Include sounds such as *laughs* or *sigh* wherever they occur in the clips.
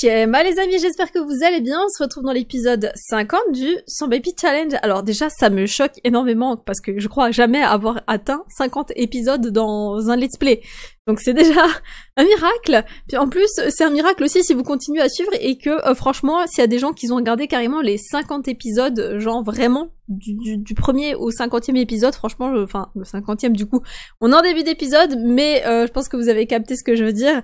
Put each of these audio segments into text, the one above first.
Shema bah, les amis, j'espère que vous allez bien. On se retrouve dans l'épisode 50 du Son Baby Challenge. Alors déjà, ça me choque énormément parce que je crois jamais avoir atteint 50 épisodes dans un let's play. Donc c'est déjà *laughs* un miracle. Puis en plus, c'est un miracle aussi si vous continuez à suivre et que euh, franchement, s'il y a des gens qui ont regardé carrément les 50 épisodes, genre vraiment du, premier au 50e épisode, franchement, enfin le 50e du coup, on est en début d'épisode, mais euh, je pense que vous avez capté ce que je veux dire.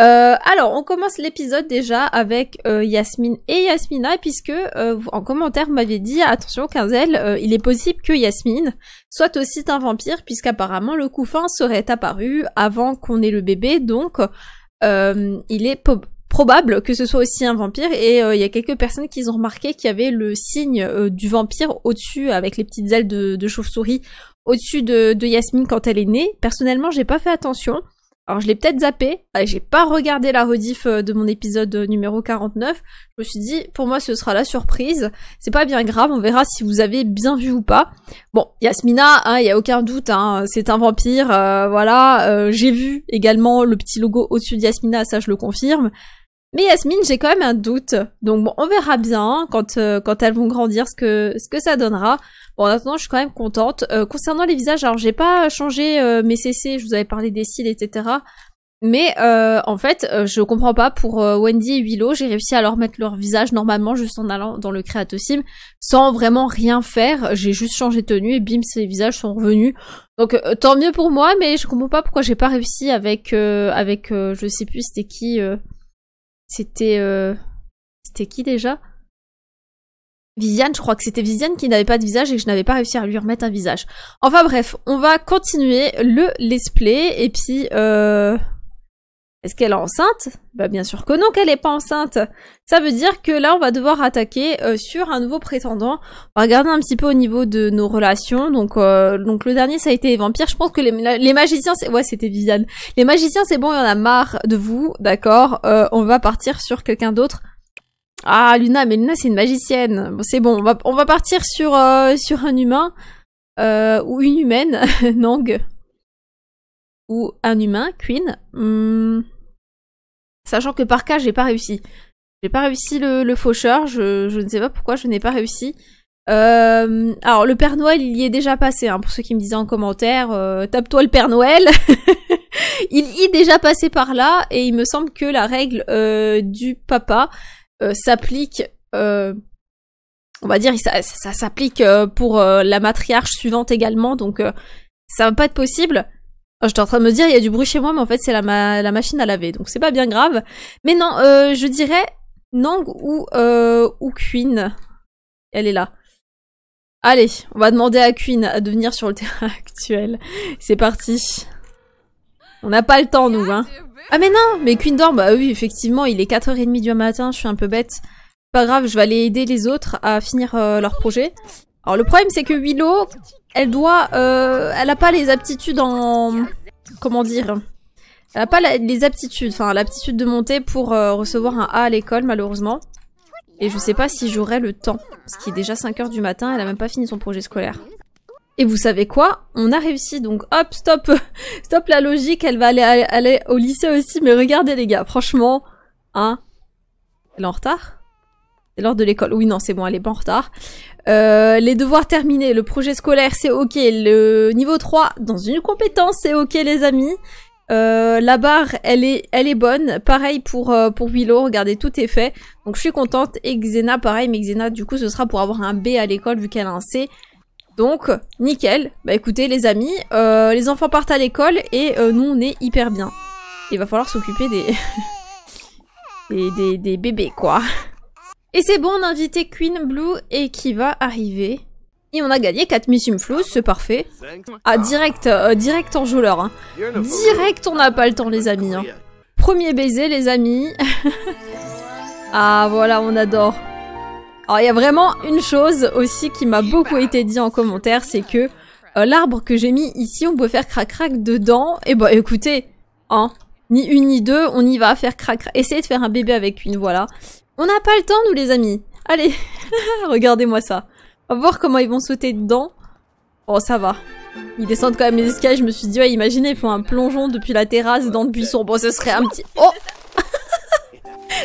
Euh, alors, on commence l'épisode déjà avec Yasmine et Yasmina, puisque en commentaire, vous m'avez dit, attention Quinzel, il est possible que Yasmine soit aussi un vampire, puisqu'apparemment le couffin serait apparu avant qu'on ait le bébé, donc euh, il est probable que ce soit aussi un vampire, et euh, il y a quelques personnes qui ont remarqué qu'il y avait le signe euh, du vampire au-dessus, avec les petites ailes de, chauve-souris, au-dessus de, de Yasmine quand elle est née. Personnellement, j'ai pas fait attention, alors je l'ai peut-être zappé, j'ai pas regardé la rediff euh, de mon épisode euh, numéro 49. Je me suis dit, pour moi ce sera la surprise. C'est pas bien grave, on verra si vous avez bien vu ou pas. Bon, Yasmina, il hein, n'y y a aucun doute, hein, c'est un vampire, euh, voilà. j'ai vu également le petit logo au-dessus de Yasmina, ça je le confirme. Mais Yasmine, j'ai quand même un doute. Donc bon, on verra bien hein, quand, quand elles vont grandir ce que, ce que ça donnera. En attendant, je suis quand même contente. Euh, concernant les visages, alors j'ai pas changé euh, mes CC, je vous avais parlé des cils, etc. Mais euh, en fait, je comprends pas pour Wendy et Willow, j'ai réussi à leur mettre leur visage normalement juste en allant dans le Sim sans vraiment rien faire. J'ai juste changé de tenue et bim, ces visages sont revenus. Donc tant mieux pour moi, mais je comprends pas pourquoi j'ai pas réussi avec avec je sais plus c'était qui, c'était c'était qui déjà Viviane, je crois que c'était Viviane qui n'avait pas de visage et que je n'avais pas réussi à lui remettre un visage. Enfin bref, on va continuer le let's play et puis euh, Est-ce qu'elle est enceinte Bah bien sûr que non qu'elle n'est pas enceinte. Ça veut dire que là on va devoir attaquer euh, sur un nouveau prétendant. On va regarder un petit peu au niveau de nos relations. Donc euh, donc le dernier ça a été les vampires. Je pense que les, magiciens c'est ouais c'était Viviane. Les magiciens c'est bon, il y en a marre de vous, d'accord. on va partir sur quelqu'un d'autre. Ah, Luna, mais Luna, c'est une magicienne. c'est bon, on va, partir sur, euh, sur un humain. Euh, ou une humaine, *laughs* Nang. Ou un humain, Queen. Hmm. Sachant que par cas, j'ai pas réussi. J'ai pas réussi le, faucheur, je, ne sais pas pourquoi je n'ai pas réussi. Euh, alors, le Père Noël, il y est déjà passé, hein, pour ceux qui me disaient en commentaire, euh, tape-toi le Père Noël. *laughs* il y est déjà passé par là, et il me semble que la règle du papa, euh, s'applique, euh, on va dire, ça, ça, s'applique euh, pour la matriarche suivante également, donc ça va pas être possible. J'étais en train de me dire, il y a du bruit chez moi, mais en fait c'est la, la machine à laver, donc c'est pas bien grave. Mais non, je dirais Nang ou, ou Queen. Elle est là. Allez, on va demander à Queen de venir sur le *laughs* terrain actuel. C'est parti. On n'a pas le temps, nous, hein. Ah mais non, mais Queen dort, bah oui, effectivement, il est 4h30 du matin, je suis un peu bête. Pas grave, je vais aller aider les autres à finir euh, leur projet. Alors le problème c'est que Willow, elle doit... Euh, elle a pas les aptitudes en... Comment dire Elle a pas les aptitudes, enfin l'aptitude de monter pour euh, recevoir un A à l'école malheureusement. Et je sais pas si j'aurai le temps, parce qu'il est déjà 5h du matin, elle a même pas fini son projet scolaire. Et vous savez quoi On a réussi, donc hop, stop, *laughs* stop la logique, elle va aller, aller au lycée aussi, mais regardez les gars, franchement, hein, elle est en retard C'est l'heure de l'école, oui non c'est bon, elle est pas en retard. Euh, les devoirs terminés, le projet scolaire c'est ok, le niveau 3 dans une compétence c'est ok les amis. Euh, la barre, elle est, elle est bonne. Pareil pour, euh, pour Willow, regardez, tout est fait. Donc je suis contente. Et Xena, pareil, mais Xena, du coup, ce sera pour avoir un B à l'école vu qu'elle a un C. Donc, nickel. Bah écoutez les amis, euh, les enfants partent à l'école et euh, nous on est hyper bien. Il va falloir s'occuper *laughs* des... des... des, bébés quoi. Et c'est bon, on a invité Queen Blue et qui va arriver. Et on a gagné 4 missions Flous, c'est parfait. Ah, direct, euh, direct en joueur. Hein. Direct, on n'a pas le temps, les amis. Hein. Premier baiser, les amis. *laughs* ah, voilà, on adore. Alors il y a vraiment une chose aussi qui m'a beaucoup été dit en commentaire, c'est que euh, l'arbre que j'ai mis ici, on peut faire crac-crac dedans. Et eh bah ben, écoutez, hein, ni une ni deux, on y va faire crac-crac. Essayez de faire un bébé avec une, voilà. On n'a pas le temps nous les amis. Allez, *laughs* regardez-moi ça. On va voir comment ils vont sauter dedans. Oh ça va. Ils descendent quand même les escaliers, je me suis dit, ouais, imaginez, ils font un plongeon depuis la terrasse dans le buisson. Bon, ce serait un petit... Oh *laughs*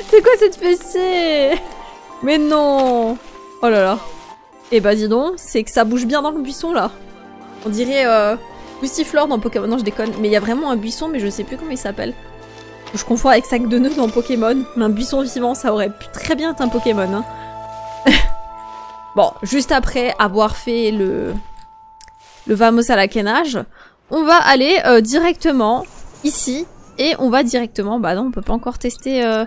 C'est quoi cette fessée mais non Oh là là. Et eh bah ben, dis donc, c'est que ça bouge bien dans le buisson là. On dirait euh, dans Pokémon. Non, je déconne. Mais il y a vraiment un buisson, mais je sais plus comment il s'appelle. Je confonds avec sac de nœuds dans Pokémon. Mais un buisson vivant, ça aurait pu très bien être un Pokémon. Hein. *laughs* bon, juste après avoir fait le, le Vamos à la canage, on va aller euh, directement ici. Et on va directement... Bah non, on peut pas encore tester... Euh...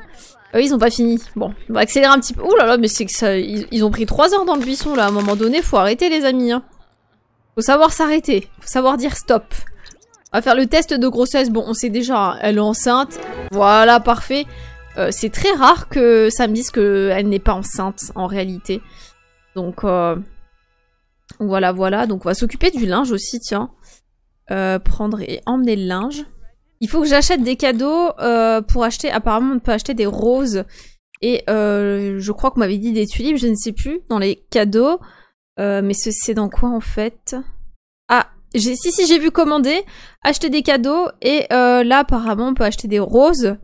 Ah ils ont pas fini. Bon, on va accélérer un petit peu. Ouh là là, mais c'est que ça... Ils, ont pris 3 heures dans le buisson, là. À un moment donné, faut arrêter, les amis. Hein. Faut savoir s'arrêter. Faut savoir dire stop. On va faire le test de grossesse. Bon, on sait déjà, hein, elle est enceinte. Voilà, parfait. Euh, c'est très rare que ça me dise qu'elle n'est pas enceinte, en réalité. Donc, euh, voilà, voilà. Donc, on va s'occuper du linge aussi, tiens. Euh, prendre et emmener le linge. Il faut que j'achète des cadeaux euh, pour acheter. Apparemment, on peut acheter des roses. Et euh, je crois qu'on m'avait dit des tulipes, je ne sais plus, dans les cadeaux. Euh, mais c'est dans quoi en fait Ah, si, si, j'ai vu commander, acheter des cadeaux. Et là, apparemment, on peut acheter des roses.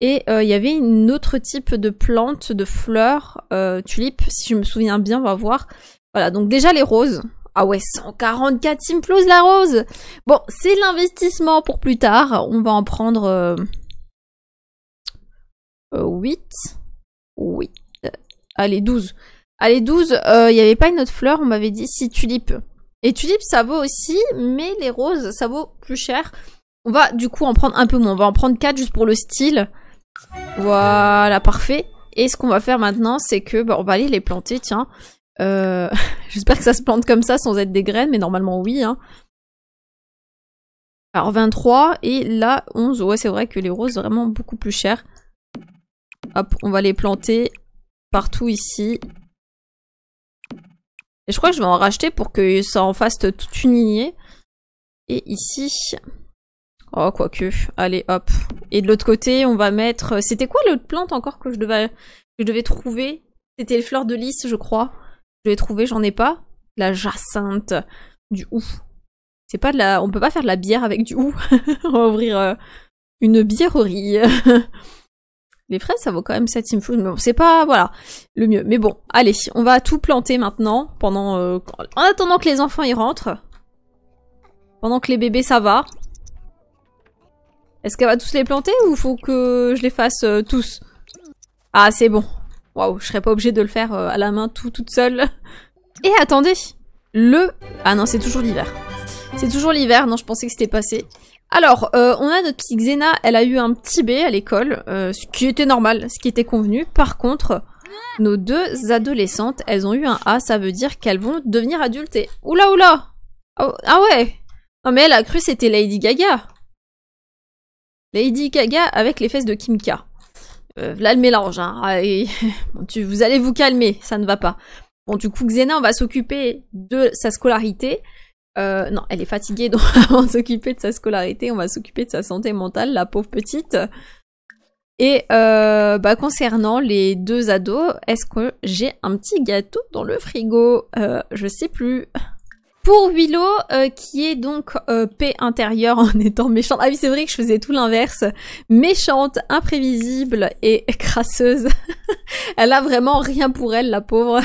Et il y avait une autre type de plante, de fleurs, tulipes, si je me souviens bien, on va voir. Voilà, donc déjà les roses. Ah ouais, 144 plus la rose Bon, c'est l'investissement pour plus tard. On va en prendre euh, 8. Euh, Allez, 12. Allez, 12. Euh, il n'y avait pas une autre fleur, on m'avait dit si tulipe. Et tulipe, ça vaut aussi, mais les roses, ça vaut plus cher. On va du coup en prendre un peu moins. On va en prendre 4 juste pour le style. Voilà, parfait. Et ce qu'on va faire maintenant, c'est que bah, on va aller les planter, tiens. Euh, *laughs* j'espère que ça se plante comme ça sans être des graines, mais normalement oui. Hein. Alors 23 et là 11. Ouais, c'est vrai que les roses vraiment beaucoup plus chères. Hop, on va les planter partout ici. Et je crois que je vais en racheter pour que ça en fasse toute une lignée. Et ici... Oh, quoique. Allez, hop. Et de l'autre côté, on va mettre... C'était quoi l'autre plante encore que je devais, que je devais trouver C'était le fleur de lys, je crois. Je l'ai trouvé, j'en ai pas. La jacinthe. Du ou. C'est pas de la. On peut pas faire de la bière avec du ou. *laughs* On va ouvrir euh, une bièrerie. *laughs* Les fraises, ça vaut quand même 7 mais c'est pas, voilà, le mieux. Mais bon, allez, on va tout planter maintenant, pendant, euh, en attendant que les enfants y rentrent. Pendant que les bébés, ça va. Est-ce qu'elle va tous les planter ou faut que je les fasse euh, tous Ah, c'est bon waouh, je serais pas obligée de le faire euh, à la main tout toute seule. *laughs* Et attendez, le... Ah non, c'est toujours l'hiver. C'est toujours l'hiver, non, je pensais que c'était passé. Alors, euh, on a notre petite Xena, elle a eu un petit B à l'école, euh, ce qui était normal, ce qui était convenu. Par contre, nos deux adolescentes, elles ont eu un A, ça veut dire qu'elles vont devenir adultes et... Oula oula oh, Ah ouais Non mais elle a cru c'était Lady Gaga Lady Gaga avec les fesses de Kim K. Euh, là, le mélange, hein. Ah, *laughs* tu, vous allez vous calmer, ça ne va pas. Bon, du coup, Xena, on va s'occuper de sa scolarité. Euh, non, elle est fatiguée, *laughs* donc on va s'occuper de sa scolarité, on va s'occuper de sa santé mentale, la pauvre petite. Et euh, bah, concernant les deux ados, est-ce que j'ai un petit gâteau dans le frigo euh, Je sais plus. Pour Willow, euh, qui est donc P euh, paix intérieure en *laughs* étant méchante. Ah oui, c'est vrai que je faisais tout l'inverse. Méchante, imprévisible et *laughs* crasseuse. *laughs* elle a vraiment rien pour elle, la pauvre.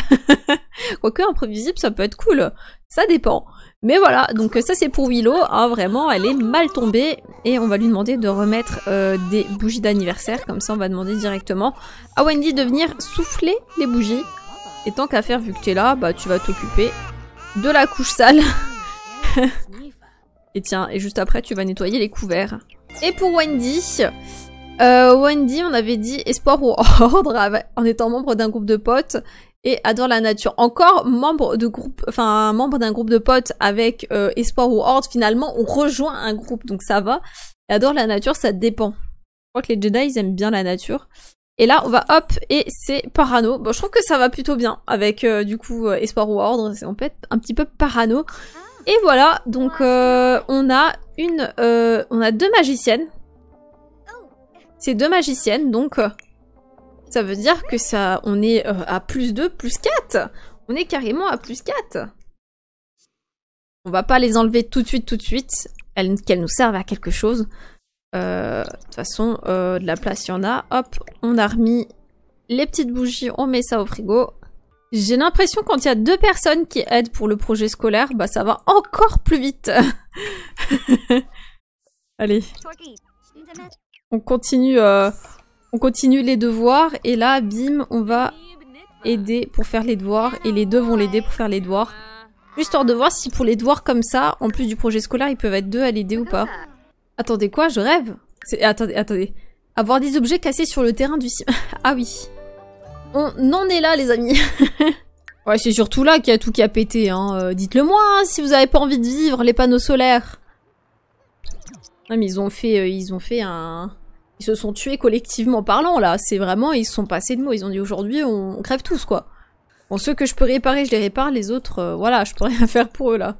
Quoique imprévisible, ça peut être cool. Ça dépend. Mais voilà, donc ça c'est pour Willow. Hein. vraiment, elle est mal tombée. Et on va lui demander de remettre euh, des bougies d'anniversaire. Comme ça, on va demander directement à Wendy de venir souffler les bougies. Et tant qu'à faire, vu que t'es là, bah tu vas t'occuper de la couche sale. *laughs* et tiens, et juste après, tu vas nettoyer les couverts. Et pour Wendy, euh, Wendy, on avait dit espoir ou ordre en étant membre d'un groupe de potes et adore la nature. Encore membre de groupe, enfin membre d'un groupe de potes avec euh, espoir ou ordre. Finalement, on rejoint un groupe, donc ça va. Et adore la nature, ça dépend. Je crois que les Jedi, ils aiment bien la nature. Et là, on va hop, et c'est parano. Bon, je trouve que ça va plutôt bien avec euh, du coup euh, Espoir ou Ordre. C'est en fait un petit peu parano. Ah. Et voilà, donc ah, euh, on a une, on a deux magiciennes. Oh. C'est deux magiciennes, donc ça veut dire que ça, on est à plus 2, plus 4. On est carrément à plus 4. On va pas les enlever tout de suite, tout de suite. Qu'elles nous servent à quelque chose. Euh, de toute façon, euh, de la place, il y en a. Hop, on a remis les petites bougies, on met ça au frigo. J'ai l'impression quand il y a deux personnes qui aident pour le projet scolaire, bah ça va encore plus vite. *laughs* Allez. On continue, euh, on continue les devoirs et là, bim, on va aider pour faire les devoirs et les deux vont l'aider pour faire les devoirs. Juste hors de voir si pour les devoirs comme ça, en plus du projet scolaire, ils peuvent être deux à l'aider ou pas. Attendez quoi, je rêve Attendez, attendez. Avoir des objets cassés sur le terrain du *laughs* ah oui. On en est là, les amis. *laughs* ouais, c'est surtout là qu'il y a tout qui a pété, hein. Euh, dites-le moi si vous avez pas envie de vivre, les panneaux solaires. mais ils ont fait, euh, ils ont fait un... Ils se sont tués collectivement parlant, là. C'est vraiment, ils se sont passés de mots. Ils ont dit aujourd'hui, on... crève tous, quoi. Bon, ceux que je peux réparer, je les répare. Les autres, euh, voilà, je peux rien *laughs* faire pour eux, là.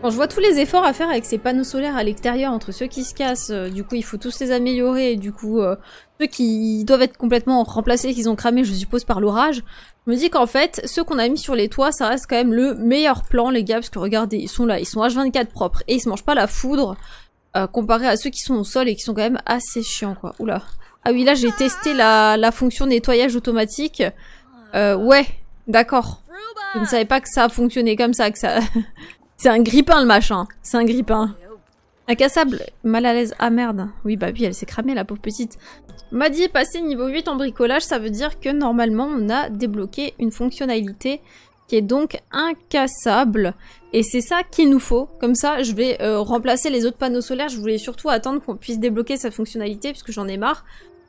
Quand je vois tous les efforts à faire avec ces panneaux solaires à l'extérieur, entre ceux qui se cassent, euh, du coup il faut tous les améliorer, et du coup euh, ceux qui doivent être complètement remplacés, qu'ils ont cramé je suppose par l'orage. Je me dis qu'en fait, ceux qu'on a mis sur les toits, ça reste quand même le meilleur plan les gars, parce que regardez, ils sont là, ils sont H24 propres, et ils se mangent pas la foudre, euh, comparé à ceux qui sont au sol et qui sont quand même assez chiants quoi. Oula. Ah oui, là j'ai testé la, la fonction nettoyage automatique. ouais, d'accord. Je ne savais pas que ça fonctionnait comme ça, que ça... C'est un grippin le machin. C'est un grippin. Incassable, mal à l'aise. Ah merde. Oui, bah oui, elle s'est cramée la pauvre petite. M'a dit passer niveau 8 en bricolage, ça veut dire que normalement on a débloqué une fonctionnalité qui est donc incassable. Et c'est ça qu'il nous faut. Comme ça, je vais euh, remplacer les autres panneaux solaires. Je voulais surtout attendre qu'on puisse débloquer cette fonctionnalité puisque j'en ai marre.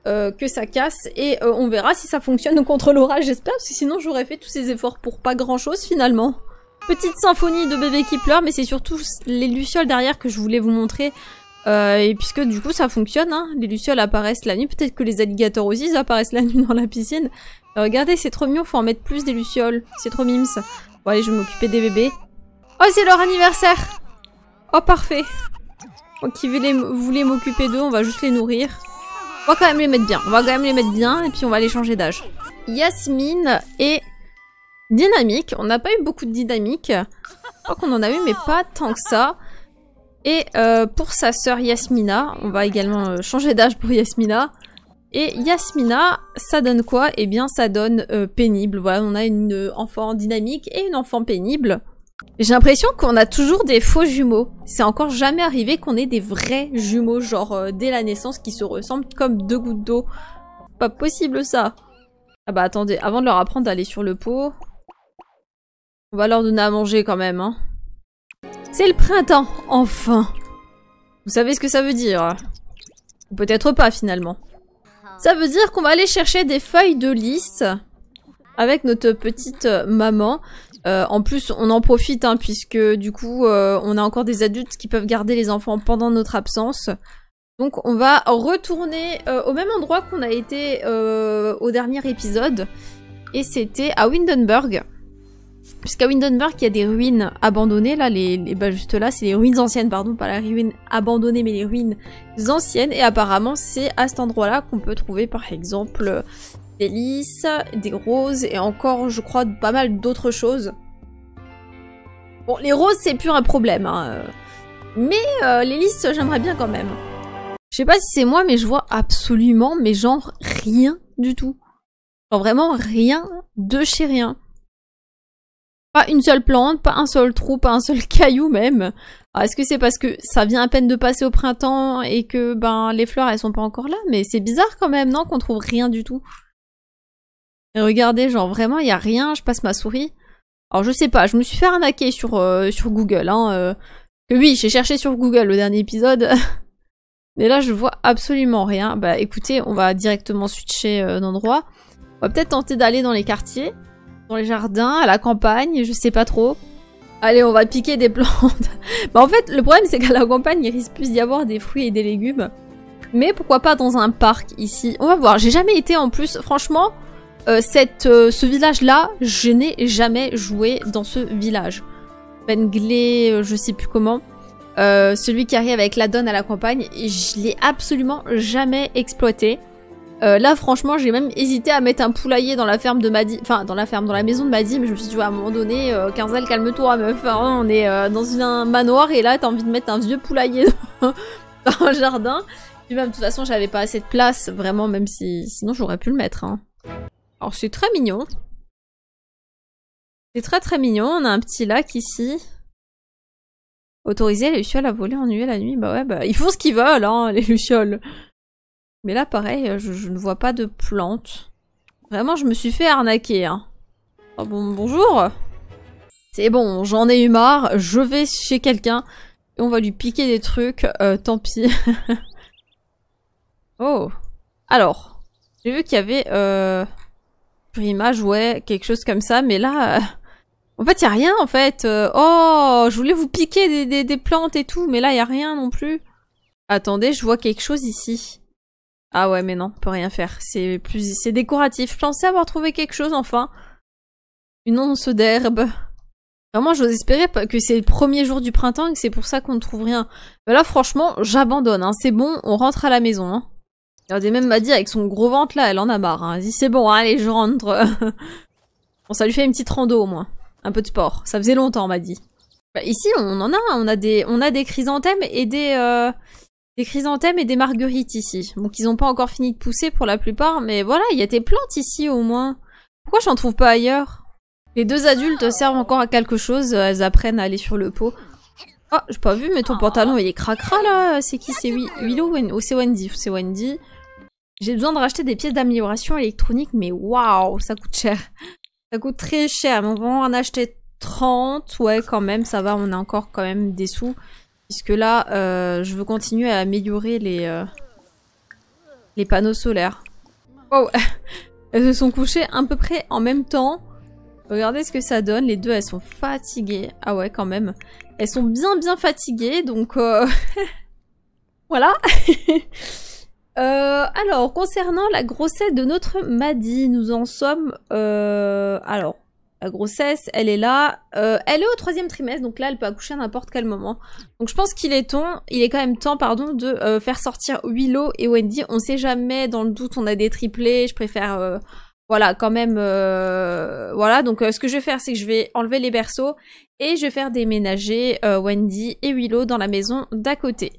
Euh, que ça casse et euh, on verra si ça fonctionne contre l'orage j'espère parce que sinon j'aurais fait tous ces efforts pour pas grand chose finalement. Petite symphonie de bébés qui pleurent, mais c'est surtout les lucioles derrière que je voulais vous montrer. Euh, et puisque du coup ça fonctionne, hein. les lucioles apparaissent la nuit, peut-être que les alligators aussi apparaissent la nuit dans la piscine. Euh, regardez, c'est trop mignon, faut en mettre plus des lucioles, c'est trop mimes. Bon allez, je vais m'occuper des bébés. Oh, c'est leur anniversaire Oh, parfait Ok, vous voulez m'occuper d'eux, on va juste les nourrir. On va quand même les mettre bien, on va quand même les mettre bien, et puis on va les changer d'âge. Yasmine et Dynamique, on n'a pas eu beaucoup de dynamique. Je crois qu'on en a eu, mais pas tant que ça. Et euh, pour sa sœur Yasmina, on va également euh, changer d'âge pour Yasmina. Et Yasmina, ça donne quoi Eh bien, ça donne euh, pénible. Voilà, on a une enfant dynamique et une enfant pénible. J'ai l'impression qu'on a toujours des faux jumeaux. C'est encore jamais arrivé qu'on ait des vrais jumeaux, genre dès la naissance, qui se ressemblent comme deux gouttes d'eau. Pas possible ça. Ah bah attendez, avant de leur apprendre d'aller sur le pot, on va leur donner à manger quand même, hein. C'est le printemps, enfin Vous savez ce que ça veut dire peut-être pas, finalement. Ça veut dire qu'on va aller chercher des feuilles de lys avec notre petite euh, maman. Euh, en plus, on en profite, hein, puisque du coup, euh, on a encore des adultes qui peuvent garder les enfants pendant notre absence. Donc on va retourner au même endroit qu'on a été au dernier épisode. Et c'était à Windenburg. Puisqu'à Windenburg, il y a des ruines abandonnées, là, les, bah juste là, c'est les ruines anciennes, pardon, pas la ruines abandonnée mais les ruines anciennes, et apparemment, c'est à cet endroit-là qu'on peut trouver, par exemple, des lys, des roses, et encore, je crois, pas mal d'autres choses. Bon, les roses, c'est plus un problème, hein. Mais euh, les lys, j'aimerais bien quand même. Je sais pas si c'est moi, mais je vois absolument, mais genre, rien du tout. Genre vraiment rien de chez rien. Pas une seule plante, pas un seul trou, pas un seul *laughs* caillou même. Ah, est-ce que c'est parce que ça vient à peine de passer au printemps et que ben les fleurs elles sont pas encore là Mais c'est bizarre quand même, non Qu'on trouve rien du tout. Et regardez, genre vraiment il y a rien. Je passe ma souris. Alors je sais pas, je me suis fait arnaquer sur euh, sur Google. Hein, euh. que oui, j'ai cherché sur Google le dernier épisode. *laughs* Mais là, je vois absolument rien. Bah écoutez, on va directement switcher euh, d'endroit. On va peut-être tenter d'aller dans les quartiers dans les jardins, à la campagne, je sais pas trop. Allez, on va piquer des *laughs* plantes. Mais bah, en fait, le problème c'est qu'à la campagne, il risque plus d'y avoir des fruits et des légumes. Mais pourquoi pas dans un parc ici On va voir, j'ai jamais été en plus, franchement, euh, cette, euh, ce village-là, je n'ai jamais joué dans ce village. Bengley, euh, je sais plus comment. celui qui arrive avec la donne à la campagne, je l'ai absolument jamais exploité. Euh, là, franchement, j'ai même hésité à mettre un poulailler dans la ferme de Maddy, enfin dans la ferme, dans la maison de Maddy, mais je me suis dit, ouais, à un moment donné, euh, Quinzel, calme-toi, meuf. Hein, on est euh, dans un manoir et là, t'as envie de mettre un vieux poulailler *laughs* dans, un jardin. même, de toute façon, j'avais pas assez de place, vraiment, même si sinon j'aurais pu le mettre. Hein. Alors, c'est très mignon. C'est très très mignon. On a un petit lac ici. Autoriser les lucioles à voler en nuée la nuit. Bah ouais, bah ils font ce qu'ils veulent, hein, les lucioles. Mais là, pareil, euh, je, ne vois pas de plantes. Vraiment, je me suis fait arnaquer, hein. oh, bon, bonjour C'est bon, j'en ai eu marre, je vais chez quelqu'un, et on va lui piquer des trucs, euh, tant pis. *laughs* oh Alors, j'ai vu qu'il y avait... Euh... Image, ouais, quelque chose comme ça, mais là... Euh, en fait, il a rien, en fait. Oh, je voulais vous piquer des, plantes et tout, mais là, il a rien non plus. Attendez, je vois quelque chose ici. Ah ouais, mais non, on peut rien faire. C'est plus, c'est décoratif. Je pensais avoir trouvé quelque chose, enfin. Une once d'herbe. Vraiment, j'ose espérer que c'est le premier jour du printemps et que c'est pour ça qu'on ne trouve rien. Mais bah là, franchement, j'abandonne. Hein. C'est bon, on rentre à la maison. Hein. Regardez, même Maddy avec son gros ventre là, elle en a marre. Hein. c'est bon, allez, je rentre. *laughs* bon, ça lui fait une petite rando au moins. Un peu de sport. Ça faisait longtemps, Maddy. Bah, ici, on en a. Hein. On a des, on a des chrysanthèmes et des, euh, des chrysanthèmes et des marguerites ici. Donc ils n'ont pas encore fini de pousser pour la plupart, mais voilà, il y a des plantes ici au moins. Pourquoi je n'en trouve pas ailleurs Les deux adultes servent encore à quelque chose, elles apprennent à aller sur le pot. Oh, j'ai pas vu, mais ton pantalon il est cracra là C'est qui C'est Willow ou oh, c'est Wendy C'est Wendy. J'ai besoin de racheter des pièces d'amélioration électronique, mais waouh, ça coûte cher. Ça coûte très cher, mais on va en acheter 30, ouais quand même, ça va, on a encore quand même des sous. Puisque là, euh, je veux continuer à améliorer les, euh, les panneaux solaires. Wow *laughs* Elles se sont couchées à peu près en même temps. Regardez ce que ça donne. Les deux, elles sont fatiguées. Ah ouais, quand même. Elles sont bien, bien fatiguées, donc... Euh, *laughs* voilà *laughs* alors, concernant la grossesse de notre Maddy, nous en sommes... alors, la grossesse, elle est là, euh, elle est au troisième trimestre, donc là elle peut accoucher à n'importe quel moment. Donc je pense qu'il est temps, il est quand même temps, pardon, de euh, faire sortir Willow et Wendy. On sait jamais, dans le doute, on a des triplés, je préfère, euh, voilà, quand même, voilà. Donc ce que je vais faire, c'est que je vais enlever les berceaux et je vais faire déménager Wendy et Willow dans la maison d'à côté.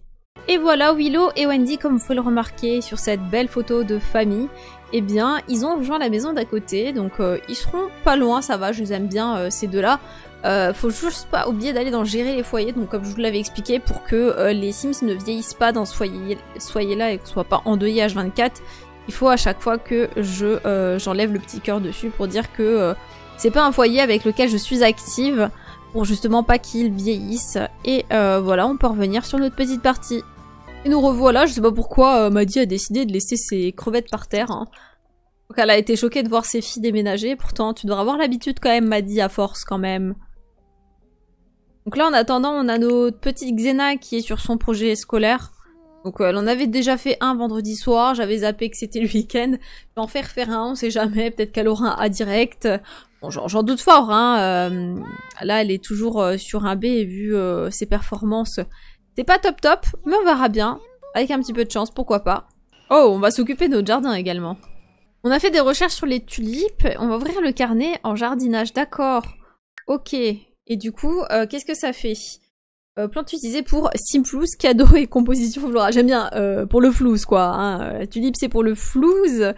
Et voilà, Willow et Wendy, comme vous pouvez le remarquer sur cette belle photo de famille, eh bien, ils ont rejoint la maison d'à côté, donc euh, ils seront pas loin, ça va, je les aime bien, euh, ces deux-là. Euh, faut juste pas oublier d'aller dans gérer les foyers, donc comme je vous l'avais expliqué, pour que les Sims ne vieillissent pas dans ce foyer-là et et ce soit pas endeuillé H24, il faut à chaque fois que je j'enlève le petit cœur dessus pour dire que c'est pas un foyer avec lequel je suis active, pour justement pas qu'ils vieillissent. Et euh, voilà, on peut revenir sur notre petite partie. Et nous revoilà, je sais pas pourquoi euh, Maddy a décidé de laisser ses crevettes par terre. Hein. Donc elle a été choquée de voir ses filles déménager, pourtant tu devras avoir l'habitude quand même Maddy à force quand même. Donc là en attendant on a notre petite Xena qui est sur son projet scolaire. Donc elle en avait déjà fait un vendredi soir, j'avais zappé que c'était le week-end. Je vais en faire faire un, on sait jamais, peut-être qu'elle aura un A direct. Bon, j'en doute fort, hein. Euh, là, elle est toujours euh, sur un B et vu euh, ses performances, c'est pas top top, mais on verra bien. Avec un petit peu de chance, pourquoi pas. Oh, on va s'occuper de notre jardin également. On a fait des recherches sur les tulipes. On va ouvrir le carnet en jardinage, d'accord. Ok. Et du coup, qu'est-ce que ça fait Plante utilisée pour simflouz, cadeau et composition J'aime bien, pour le flouze, quoi. Hein. c'est pour le flouze.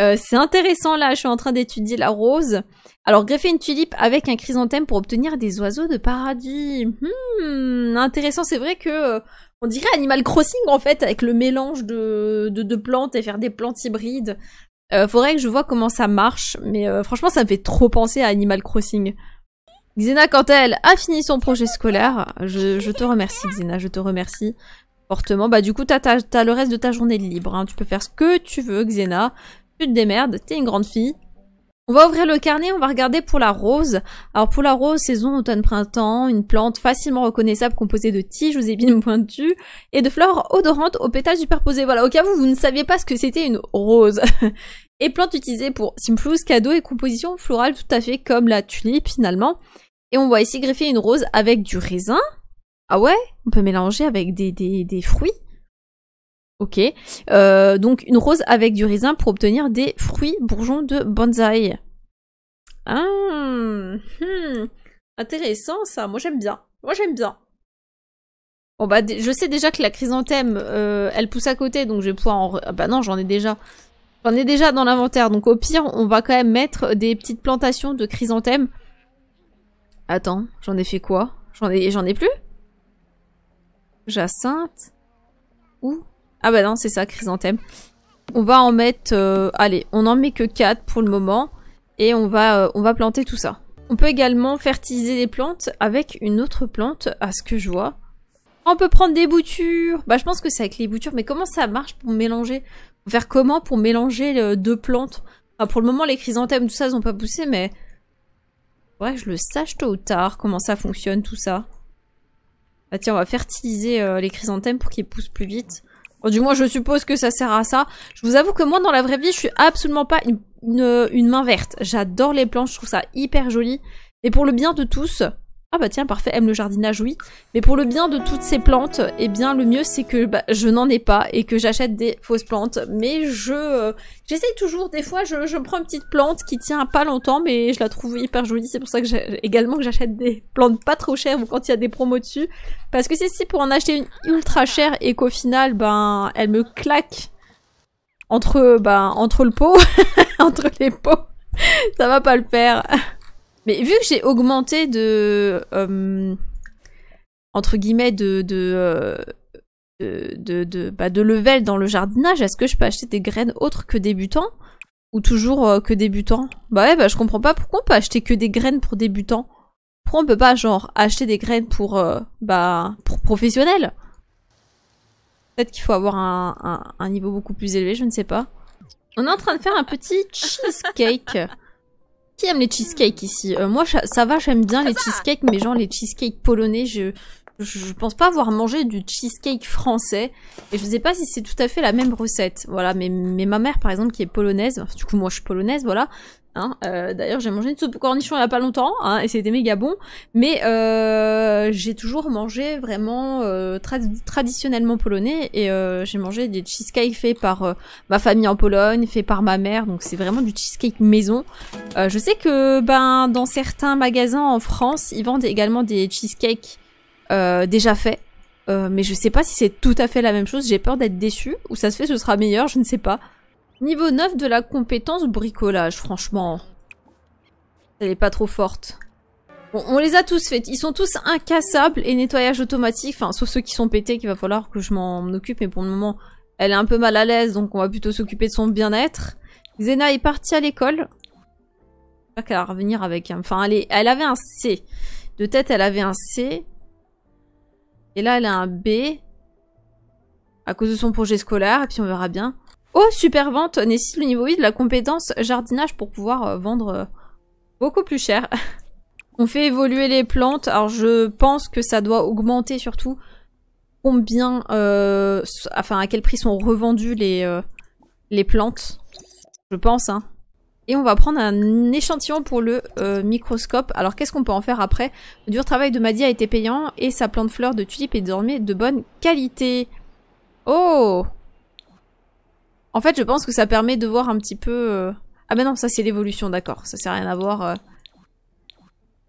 Euh, c'est intéressant là, je suis en train d'étudier la rose. Alors greffer une tulipe avec un chrysanthème pour obtenir des oiseaux de paradis. Hmm, intéressant, c'est vrai que euh, on dirait Animal Crossing en fait avec le mélange de, plantes et faire des plantes hybrides. Euh, faudrait que je vois comment ça marche, mais franchement ça me fait trop penser à Animal Crossing. Xena, quand elle a fini son projet scolaire, je, te remercie Xena, je te remercie fortement. Bah du coup, t'as as, le reste de ta journée libre. Hein. Tu peux faire ce que tu veux, Xena tu te démerdes, t'es une grande fille. On va ouvrir le carnet, on va regarder pour la rose. Alors pour la rose, saison automne-printemps, une plante facilement reconnaissable composée de tiges aux épines *laughs* pointues et de fleurs odorantes aux pétales superposés. Voilà, au cas où vous ne saviez pas ce que c'était une rose. *laughs* et plante utilisée pour simples cadeau et composition florale tout à fait comme la tulipe finalement. Et on voit ici greffer une rose avec du raisin. Ah ouais On peut mélanger avec des, des fruits Ok, euh, donc une rose avec du raisin pour obtenir des fruits bourgeons de bonsaï. Ah, hmm. intéressant ça, moi j'aime bien, moi j'aime bien. Bon bah je sais déjà que la chrysanthème, euh, elle pousse à côté, donc je vais pouvoir en... Ah, bah non, j'en ai déjà. J'en ai déjà dans l'inventaire, donc au pire, on va quand même mettre des petites plantations de chrysanthème. Attends, j'en ai fait quoi J'en ai... j'en ai plus Jacinthe Où ah bah non, c'est ça, chrysanthème. On va en mettre... Euh, allez, on en met que 4 pour le moment. Et on va, euh, on va planter tout ça. On peut également fertiliser les plantes avec une autre plante, à ce que je vois. On peut prendre des boutures. Bah je pense que c'est avec les boutures. Mais comment ça marche pour mélanger Faire comment pour mélanger deux plantes Pour le moment, les chrysanthèmes, tout ça, ils n'ont pas poussé, mais... Ouais, je le sache tôt ou tard, comment ça fonctionne, tout ça. Bah tiens, on va fertiliser euh, les chrysanthèmes pour qu'ils poussent plus vite. Du moins, je suppose que ça sert à ça. Je vous avoue que moi, dans la vraie vie, je suis absolument pas une, main verte. J'adore les planches, je trouve ça hyper joli. Et pour le bien de tous, ah bah tiens, parfait, aime le jardinage, oui. Mais pour le bien de toutes ces plantes, eh bien le mieux c'est que bah, je n'en ai pas et que j'achète des fausses plantes. Mais je... Euh, j'essaye toujours, des fois je, prends une petite plante qui tient pas longtemps mais je la trouve hyper jolie. C'est pour ça que également que j'achète des plantes pas trop chères ou quand il y a des promos dessus. Parce que c'est si pour en acheter une ultra chère et qu'au final, ben, elle me claque entre, ben, entre le pot, *laughs* entre les pots, *laughs* ça va pas le faire. Mais vu que j'ai augmenté de. Euh, entre guillemets, de. de euh, de, de, de, bah, de level dans le jardinage, est-ce que je peux acheter des graines autres que débutants Ou toujours euh, que débutants Bah ouais, bah, je comprends pas pourquoi on peut acheter que des graines pour débutants. Pourquoi on peut pas, genre, acheter des graines pour, bah, pour professionnels Peut-être qu'il faut avoir un, un, un niveau beaucoup plus élevé, je ne sais pas. On est en train de faire un petit cheesecake. *laughs* Qui aime les cheesecakes ici euh, Moi, ça va, j'aime bien les cheesecakes, mais genre les cheesecakes polonais, je, je pense pas avoir mangé du cheesecake français. Et je sais pas si c'est tout à fait la même recette. Voilà, mais, mais ma mère, par exemple, qui est polonaise, du coup, moi, je suis polonaise, voilà. Hein. Euh, d'ailleurs, j'ai mangé une soupe cornichon il y a pas longtemps, hein, et c'était méga bon. Mais euh, j'ai toujours mangé vraiment euh, traditionnellement polonais, et j'ai mangé des cheesecakes faits par ma famille en Pologne, faits par ma mère, donc c'est vraiment du cheesecake maison. je sais que ben dans certains magasins en France, ils vendent également des cheesecakes déjà faits. mais je sais pas si c'est tout à fait la même chose, j'ai peur d'être déçu ou ça se fait ce sera meilleur, je ne sais pas. Niveau 9 de la compétence bricolage, franchement. Elle est pas trop forte. Bon, on les a tous faites, Ils sont tous incassables et nettoyage automatique. Enfin, sauf ceux qui sont pétés qu'il va falloir que je m'en occupe. Mais pour le moment, elle est un peu mal à l'aise. Donc on va plutôt s'occuper de son bien-être. Xena est partie à l'école. J'espère qu'elle va revenir avec... Enfin, elle, elle avait un C. De tête, elle avait un C. Et là, elle a un B. À cause de son projet scolaire. Et puis on verra bien. Oh, super vente Nécessite le niveau 8 de la compétence jardinage pour pouvoir euh, vendre euh, beaucoup plus cher. *laughs* On fait évoluer les plantes. Alors, je pense que ça doit augmenter surtout combien... Euh, enfin, à quel prix sont revendues les, les plantes. Je pense, hein. Et on va prendre un échantillon pour le microscope. Alors, qu'est-ce qu'on peut en faire après Le dur travail de Maddy a été payant et sa plante fleur de tulipe est désormais de bonne qualité. Oh en fait, je pense que ça permet de voir un petit peu... Euh, ah mais non, ça c'est l'évolution, d'accord. Ça sert à rien à voir. Euh.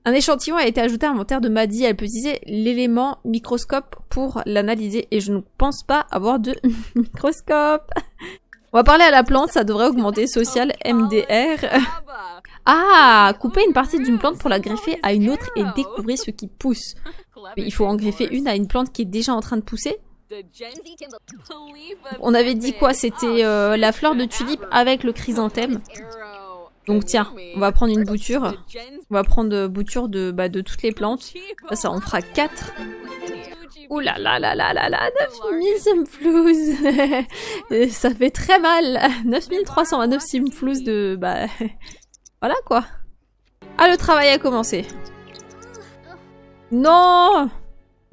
Un échantillon a été ajouté à l'inventaire de Maddy. Elle peut utiliser l'élément microscope pour l'analyser. Et je ne pense pas avoir de *laughs* microscope. On va parler à la plante, ça devrait augmenter social MDR. Ah, couper une partie d'une plante pour la greffer à une autre et découvrir ce qui pousse. Mais il faut en greffer une à une plante qui est déjà en train de pousser on avait dit quoi C'était oh, euh, la fleur de tulipe avec le chrysanthème. Donc tiens, on va prendre une bouture. On va prendre euh, bouture de, bah, de toutes les plantes. Ça, on fera 4. Ouh là là là là là là, 9000 simflouz *laughs* Ça fait très mal 9329 simflouz de... bah... *laughs* Voilà quoi Ah le travail a commencé oh. Non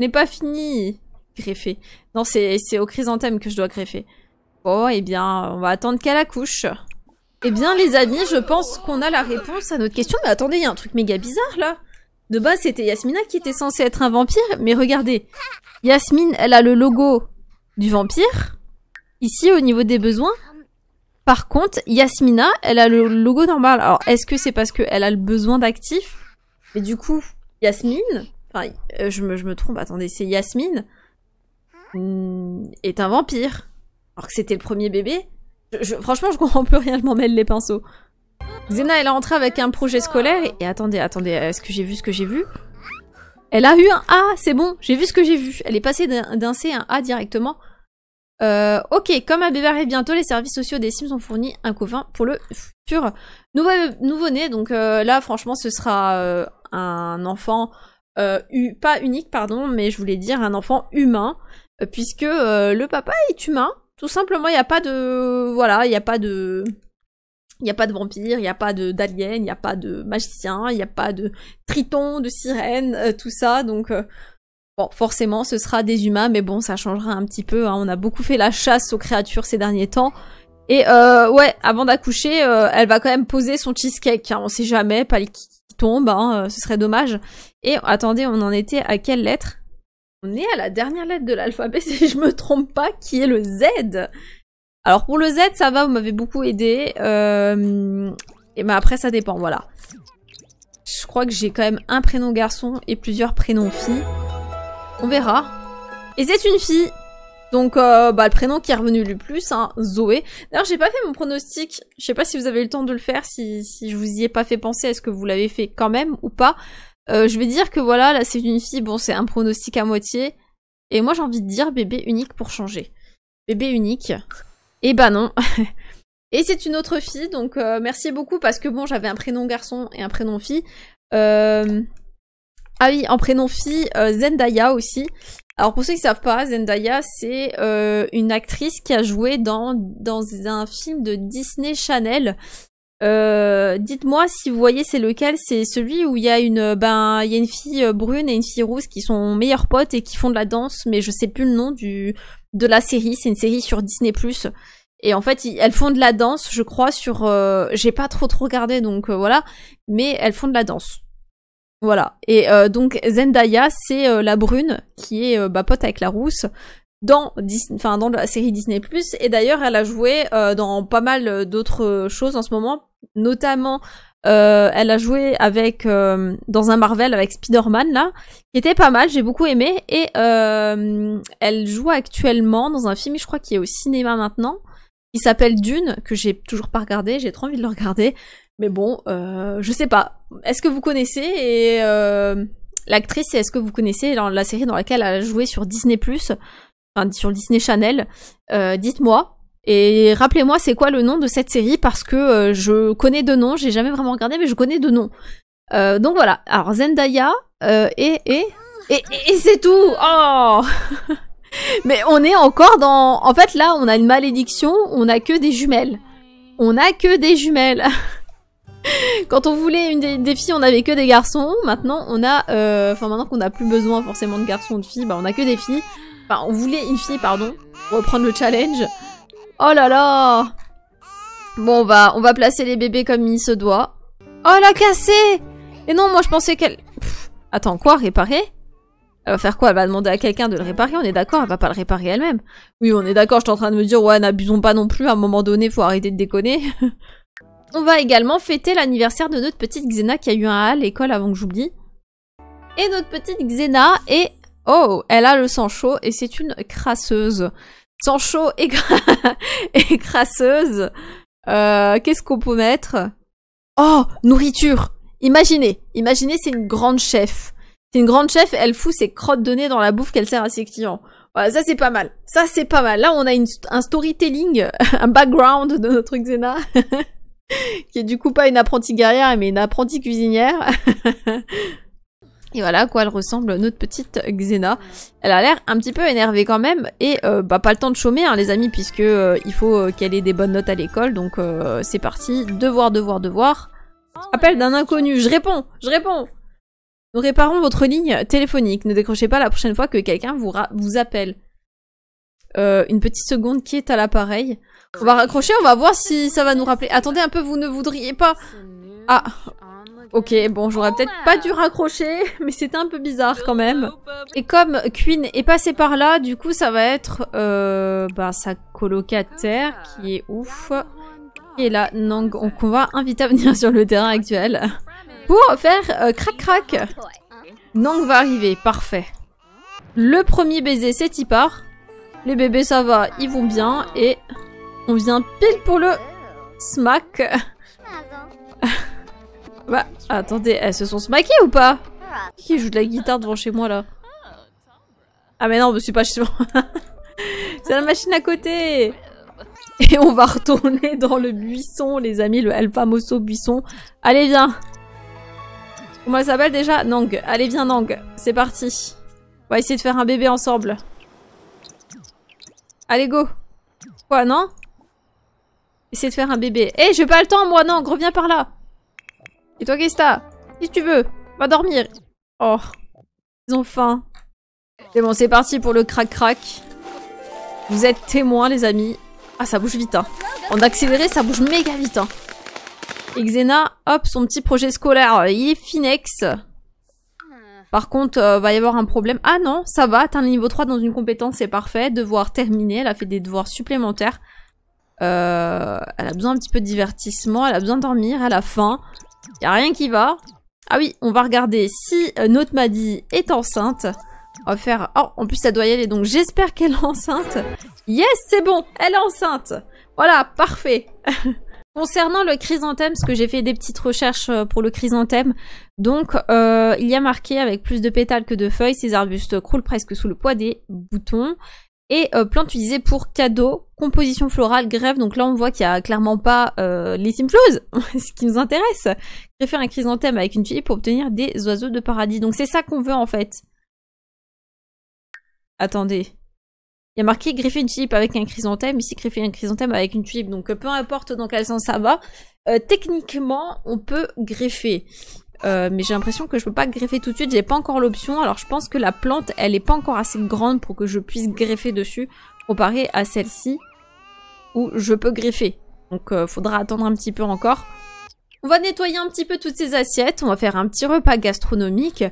N'est pas fini greffer. Non, c'est au chrysanthème que je dois greffer. Bon, oh, eh bien, on va attendre qu'elle accouche. Eh bien, les amis, je pense qu'on a la réponse à notre question. Mais attendez, il y a un truc méga bizarre, là. De base, c'était Yasmina qui était censée être un vampire. Mais regardez, Yasmine, elle a le logo du vampire. Ici, au niveau des besoins. Par contre, Yasmina, elle a le logo normal. Alors, est-ce que c'est parce qu'elle a le besoin d'actifs Mais du coup, Yasmine... Enfin, euh, je, me, je me trompe, attendez, c'est Yasmine est un vampire. Alors que c'était le premier bébé. Je, franchement, je comprends plus rien, je m'en mêle les pinceaux. Zena, elle est rentrée avec un projet scolaire et, attendez, attendez, est-ce que j'ai vu ce que j'ai vu Elle a eu un A, c'est bon, j'ai vu ce que j'ai vu. Elle est passée d'un C à un A directement. Euh, ok, comme à bébé arrive bientôt, les services sociaux des Sims ont fourni un couvain pour le futur nouveau-né. donc euh, là, franchement, ce sera euh, un enfant pas unique, pardon, mais je voulais dire un enfant humain puisque euh, le papa est humain. Tout simplement, il n'y a pas de... Voilà, il n'y a pas de... Il n'y a pas de vampire, il n'y a pas d'alien, il n'y a pas de magicien, il n'y a pas de triton, de sirène, euh, tout ça. Donc, euh, bon, forcément, ce sera des humains, mais bon, ça changera un petit peu. Hein. On a beaucoup fait la chasse aux créatures ces derniers temps. Et ouais, avant d'accoucher, elle va quand même poser son cheesecake. Hein. On sait jamais, pas qui tombe, hein, ce serait dommage. Et attendez, on en était à quelle lettre on est à la dernière lettre de l'alphabet, *laughs* si je me trompe pas, qui est le Z. Alors pour le Z, ça va, vous m'avez beaucoup aidé. Euh, et bah après, ça dépend, voilà. Je crois que j'ai quand même un prénom garçon et plusieurs prénoms filles. On verra. Et c'est une fille donc euh, bah, le prénom qui est revenu le plus, hein, Zoé. D'ailleurs j'ai pas fait mon pronostic, je sais pas si vous avez eu le temps de le faire, si, si je vous y ai pas fait penser, est-ce que vous l'avez fait quand même ou pas euh, je vais dire que voilà, là c'est une fille, bon c'est un pronostic à moitié. Et moi j'ai envie de dire bébé unique pour changer. Bébé unique. Et eh bah ben non. *laughs* et c'est une autre fille, donc euh, merci beaucoup parce que bon j'avais un prénom garçon et un prénom fille. Euh, ah oui, en prénom fille, Zendaya aussi. Alors pour ceux qui ne savent pas, Zendaya c'est une actrice qui a joué dans, dans un film de Disney Channel euh, dites-moi si vous voyez c'est lequel, c'est celui où il y a une ben il y a une fille euh, brune et une fille rousse qui sont meilleures potes et qui font de la danse, mais je sais plus le nom du de la série. C'est une série sur Disney+. Et en fait, elles font de la danse, je crois, sur. Euh, j'ai pas trop trop regardé, donc voilà. Mais elles font de la danse. Voilà. Et donc Zendaya, c'est la brune qui est bah, pote avec la rousse dans, Disney, dans la série Disney+, et d'ailleurs elle a joué euh, dans pas mal euh, d'autres euh, choses en ce moment, notamment euh, elle a joué avec dans un Marvel avec Spider-Man là, qui était pas mal, j'ai beaucoup aimé, et elle joue actuellement dans un film, je crois, qui est au cinéma maintenant, qui s'appelle Dune, que j'ai toujours pas regardé, j'ai trop envie de le regarder, mais bon, je sais pas, est-ce que vous connaissez et... L'actrice, est-ce que vous connaissez la série dans laquelle elle a joué sur Disney ⁇ enfin, sur Disney Channel, euh, dites-moi. Et rappelez-moi c'est quoi le nom de cette série parce que euh, je connais deux noms, j'ai jamais vraiment regardé mais je connais de noms. Euh, donc voilà, alors Zendaya et et c'est tout. Oh *laughs* Mais on est encore dans en fait là, on a une malédiction, on a que des jumelles. On a que des jumelles. *laughs* Quand on voulait une des, filles, on avait que des garçons. Maintenant, on a, enfin maintenant qu'on n'a plus besoin forcément de garçons ou de filles, bah, on a que des filles. Enfin, on voulait fille pardon. Reprendre le challenge. Oh là là Bon, on va, on va placer les bébés comme il se doit. Oh, la cassée Et non, moi, je pensais qu'elle... Attends, quoi Réparer Elle va faire quoi Elle va demander à quelqu'un de le réparer, on est d'accord Elle va pas le réparer elle-même. Oui, on est d'accord, je suis en train de me dire, ouais, n'abusons pas non plus, à un moment donné, faut arrêter de déconner. *laughs* on va également fêter l'anniversaire de notre petite Xena qui a eu un A à l'école avant que j'oublie. Et notre petite Xena est Oh, elle a le sang chaud et c'est une crasseuse. Sang chaud et, *laughs* crasseuse. Euh, qu'est-ce qu'on peut mettre Oh, nourriture. Imaginez, imaginez c'est une grande chef. C'est une grande chef, elle fout ses crottes de nez dans la bouffe qu'elle sert à ses clients. Voilà, ça c'est pas mal. Ça c'est pas mal. Là on a une, un storytelling, *laughs* un background de notre Xena. *laughs* qui est du coup pas une apprentie guerrière mais une apprentie cuisinière. Et voilà à quoi elle ressemble, notre petite Xena. Elle a l'air un petit peu énervée quand même. Et euh, bah, pas le temps de chômer, hein, les amis, puisque euh, il faut euh, qu'elle ait des bonnes notes à l'école. Donc c'est parti. Devoir, devoir, devoir. Appel d'un inconnu. Je réponds, je réponds. Nous réparons votre ligne téléphonique. Ne décrochez pas la prochaine fois que quelqu'un vous, vous appelle. une petite seconde, qui est à l'appareil On va raccrocher, on va voir si ça va nous rappeler. Attendez un peu, vous ne voudriez pas... Ah, Ok, bon, j'aurais peut-être pas dû raccrocher, *laughs* mais c'était un peu bizarre quand même. Et comme Queen est passée par là, du coup, ça va être euh, bah, sa colocataire, qui est ouf. Et là, Nang, on va inviter à venir sur le terrain actuel pour faire euh, crac-crac. Nang va arriver, parfait. Le premier baiser, c'est part. Les bébés, ça va, ils vont bien. Et on vient pile pour le smack. Bah, attendez, elles se sont smaquées ou pas Qui joue de la guitare devant chez moi, là Ah mais non, je suis pas chez moi. *laughs* c'est la machine à côté Et on va retourner dans le buisson, les amis, le El Famoso buisson. Allez, viens Comment ça s'appelle déjà Nang. Allez, viens, Nang. C'est parti. On va essayer de faire un bébé ensemble. Allez, go Quoi, non Essayer de faire un bébé. Eh, je j'ai pas le temps, moi, Nang Reviens par là et toi, Gesta Si tu veux, va dormir. Oh, ils ont faim. Mais bon, c'est parti pour le crac-crac. Vous êtes témoins, les amis. Ah, ça bouge vite, hein. En accéléré, ça bouge méga vite, hein. Et Xena, hop, son petit projet scolaire, euh, il est finex. Par contre, euh, va y avoir un problème. Ah non, ça va, atteindre le niveau 3 dans une compétence, c'est parfait. Devoir terminé, elle a fait des devoirs supplémentaires. Euh, elle a besoin un petit peu de divertissement, elle a besoin de dormir, elle a faim. Y a rien qui va. Ah oui, on va regarder si euh, notre Maddy est enceinte. On va faire... Oh, en plus, ça doit y aller, donc j'espère qu'elle est enceinte. Yes, c'est bon, elle est enceinte. Voilà, parfait. *laughs* Concernant le chrysanthème, parce que j'ai fait des petites recherches euh, pour le chrysanthème, donc euh, il y a marqué avec plus de pétales que de feuilles, ces arbustes croulent presque sous le poids des boutons. Et euh, plante utilisée pour cadeaux, composition florale, grève. Donc là, on voit qu'il y a clairement pas euh, les les simploses, *laughs* ce qui nous intéresse. Greffer un chrysanthème avec une tulipe pour obtenir des oiseaux de paradis. Donc c'est ça qu'on veut en fait. Attendez. Il y a marqué griffer une tulipe avec un chrysanthème. Ici, griffer un chrysanthème avec une tulipe. Donc peu importe dans quel sens ça va, euh, techniquement, on peut greffer. Euh, mais j'ai l'impression que je peux pas greffer tout de suite, j'ai pas encore l'option. Alors je pense que la plante, elle est pas encore assez grande pour que je puisse greffer dessus, comparé à celle-ci où je peux greffer. Donc euh, faudra attendre un petit peu encore. On va nettoyer un petit peu toutes ces assiettes, on va faire un petit repas gastronomique.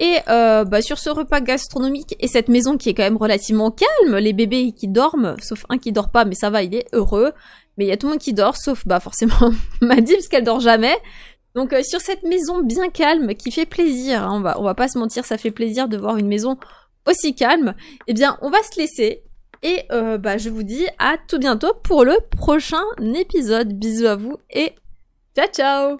Et euh, bah, sur ce repas gastronomique et cette maison qui est quand même relativement calme, les bébés qui dorment, sauf un qui dort pas, mais ça va, il est heureux. Mais il y a tout le monde qui dort, sauf bah forcément *laughs* Maddy, parce qu'elle dort jamais. Donc euh, sur cette maison bien calme qui fait plaisir, hein, on, va, on va pas se mentir, ça fait plaisir de voir une maison aussi calme, eh bien on va se laisser. Et euh, bah, je vous dis à tout bientôt pour le prochain épisode. Bisous à vous et ciao ciao